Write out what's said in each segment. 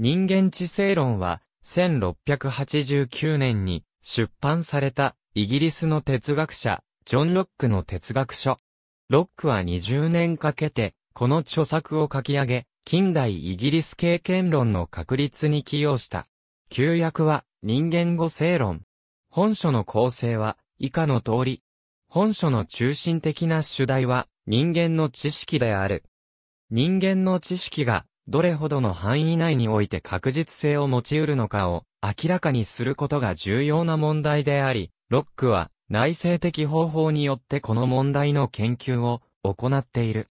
人間知性論は、1689年に出版されたイギリスの哲学者、ジョン・ロックの哲学書。ロックは20年かけて、この著作を書き上げ、近代イギリス経験論の確立に寄与した。旧約は、人間語性論。本書の構成は、以下の通り。本書の中心的な主題は、人間の知識である。人間の知識がどれほどの範囲内において確実性を持ち得るのかを明らかにすることが重要な問題であり、ロックは内政的方法によってこの問題の研究を行っている。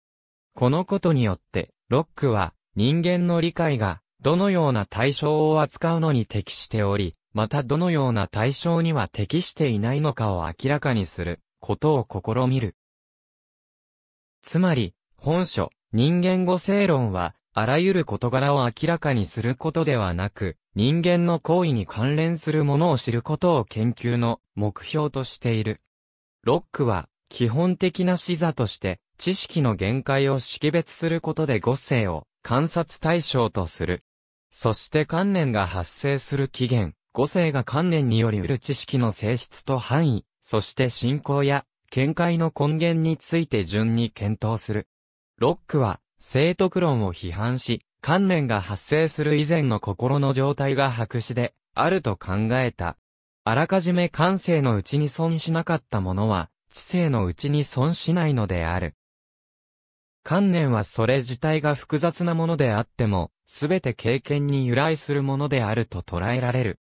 このことによって、ロックは人間の理解がどのような対象を扱うのに適しており、またどのような対象には適していないのかを明らかにすることを試みる。つまり、本書、人間語性論は、あらゆる事柄を明らかにすることではなく、人間の行為に関連するものを知ることを研究の目標としている。ロックは、基本的な視座として、知識の限界を識別することで五性を観察対象とする。そして観念が発生する起源、五性が観念により得る知識の性質と範囲、そして信仰や見解の根源について順に検討する。ロックは生徳論を批判し、観念が発生する以前の心の状態が白紙で、あると考えた。あらかじめ感性のうちに損しなかったものは、知性のうちに損しないのである。観念はそれ自体が複雑なものであっても、すべて経験に由来するものであると捉えられる。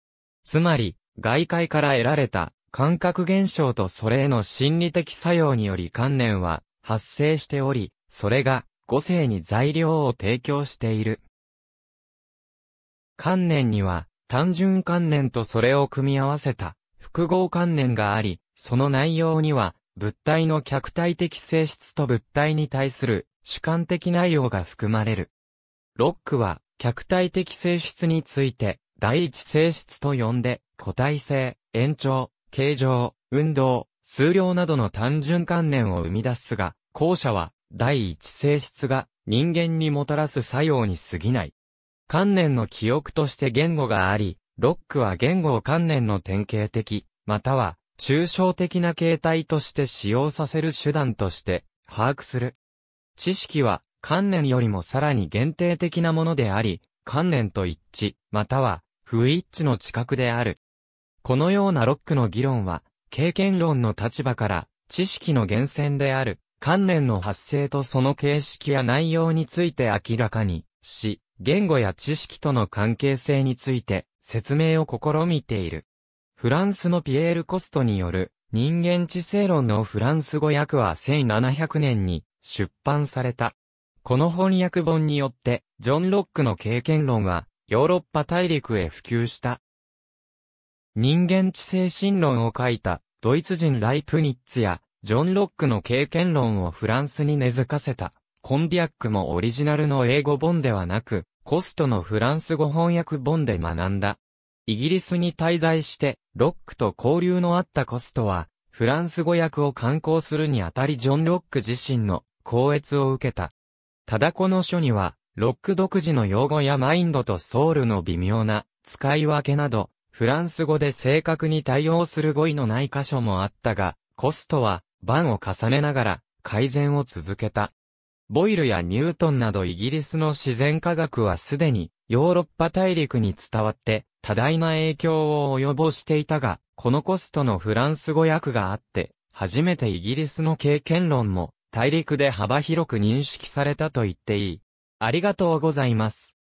つまり、外界から得られた感覚現象とそれへの心理的作用により観念は発生しており、それが5世に材料を提供している。観念には、単純観念とそれを組み合わせた、複合観念があり、その内容には、物体の客体的性質と物体に対する主観的内容が含まれる。ロックは、客体的性質について、第一性質と呼んで、個体性、延長、形状、運動、数量などの単純観念を生み出すが、後者は、第一性質が人間にもたらす作用に過ぎない。観念の記憶として言語があり、ロックは言語を観念の典型的、または抽象的な形態として使用させる手段として把握する。知識は観念よりもさらに限定的なものであり、観念と一致、または不一致の知覚である。このようなロックの議論は、経験論の立場から知識の源泉である観念の発生とその形式や内容について明らかにし、言語や知識との関係性について説明を試みている。フランスのピエール・コストによる人間知性論のフランス語訳は1700年に出版された。この翻訳本によって、ジョン・ロックの経験論は、ヨーロッパ大陸へ普及した。人間知性神論を書いた、ドイツ人ライプニッツや、ジョン・ロックの経験論をフランスに根付かせた。コンビアックもオリジナルの英語本ではなく、コストのフランス語翻訳本で学んだ。イギリスに滞在して、ロックと交流のあったコストは、フランス語訳を刊行するにあたりジョン・ロック自身の高閲を受けた。ただこの書には、ロック独自の用語やマインドとソウルの微妙な使い分けなど、フランス語で正確に対応する語彙のない箇所もあったが、コストは番を重ねながら改善を続けた。ボイルやニュートンなどイギリスの自然科学はすでにヨーロッパ大陸に伝わって多大な影響を及ぼしていたが、このコストのフランス語訳があって、初めてイギリスの経験論も大陸で幅広く認識されたと言っていい。ありがとうございます。